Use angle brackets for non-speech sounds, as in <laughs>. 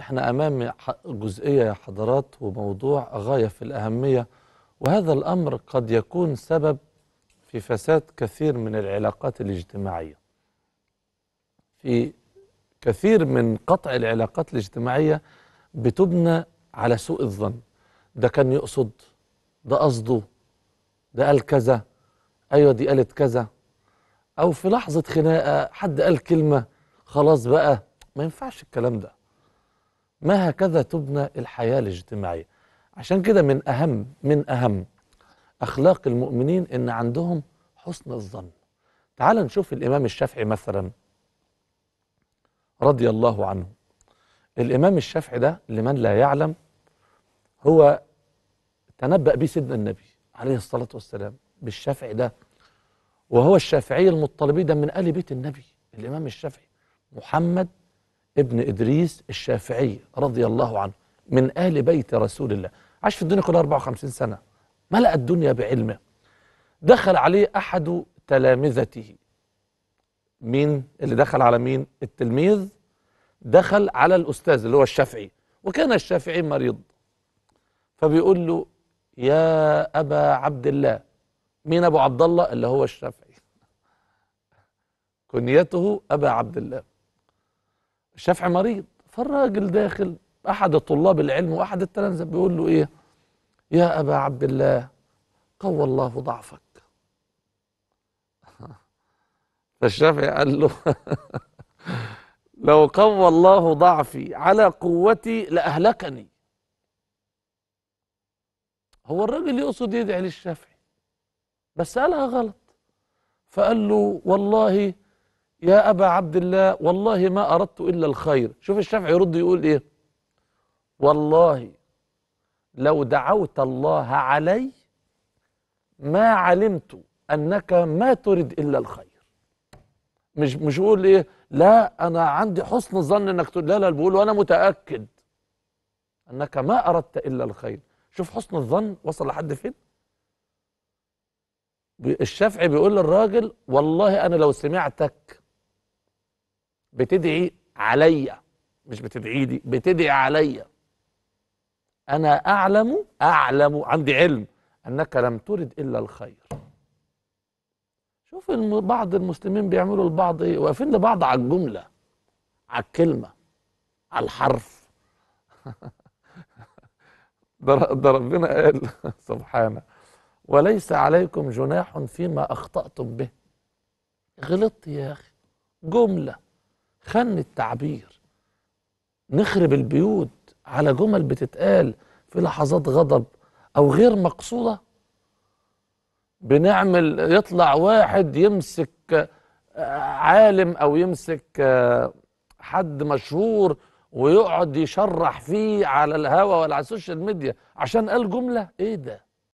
احنا امام جزئيه يا حضرات وموضوع غايه في الاهميه وهذا الامر قد يكون سبب في فساد كثير من العلاقات الاجتماعيه. في كثير من قطع العلاقات الاجتماعيه بتبنى على سوء الظن. ده كان يقصد ده قصده ده قال كذا ايوه دي قالت كذا او في لحظه خناقه حد قال كلمه خلاص بقى ما ينفعش الكلام ده ما هكذا تبنى الحياة الاجتماعية عشان كده من أهم من أهم أخلاق المؤمنين إن عندهم حسن الظن تعال نشوف الإمام الشافعي مثلا رضي الله عنه الإمام الشافعي ده لمن لا يعلم هو تنبأ به سيدنا النبي عليه الصلاة والسلام بالشافعي ده وهو الشافعي المطلبي ده من آل بيت النبي الإمام الشافعي محمد ابن إدريس الشافعي رضي الله عنه من أهل بيت رسول الله عاش في الدنيا كلها 54 سنة ملأ الدنيا بعلمه دخل عليه أحد تلامذته مين اللي دخل على مين التلميذ دخل على الأستاذ اللي هو الشافعي وكان الشافعي مريض فبيقول له يا أبا عبد الله مين أبو عبد الله اللي هو الشافعي كنيته أبا عبد الله الشافعي مريض فالراجل داخل احد طلاب العلم واحد التلامذه بيقول له ايه يا ابا عبد الله قوى الله ضعفك <laughs> فالشافعي قال له <laughs> لو قوى الله ضعفي على قوتي لاهلكني هو الراجل يقصد يدعي للشافعي بس قالها غلط فقال له والله يا أبا عبد الله والله ما أردت إلا الخير شوف الشافعي يرد يقول إيه والله لو دعوت الله علي ما علمت أنك ما ترد إلا الخير مش مش يقول إيه لا أنا عندي حسن ظن أنك تريد لا لا بقول وأنا متأكد أنك ما أردت إلا الخير شوف حسن الظن وصل لحد فين الشافعي بيقول للراجل والله أنا لو سمعتك بتدعي عليا مش بتدعي لي بتدعي عليا أنا أعلم أعلم عندي علم أنك لم ترد إلا الخير شوف بعض المسلمين بيعملوا البعض إيه واقفين لبعض على الجملة على الكلمة على الحرف <laughs> ده ربنا قال <laughs> سبحانه وليس عليكم جناح فيما أخطأتم به غلطت يا أخي جملة خن التعبير نخرب البيوت على جمل بتتقال في لحظات غضب او غير مقصوده بنعمل يطلع واحد يمسك آه، عالم او يمسك آه، حد مشهور ويقعد يشرح فيه على الهوا ولا على السوشيال ميديا عشان قال جمله ايه ده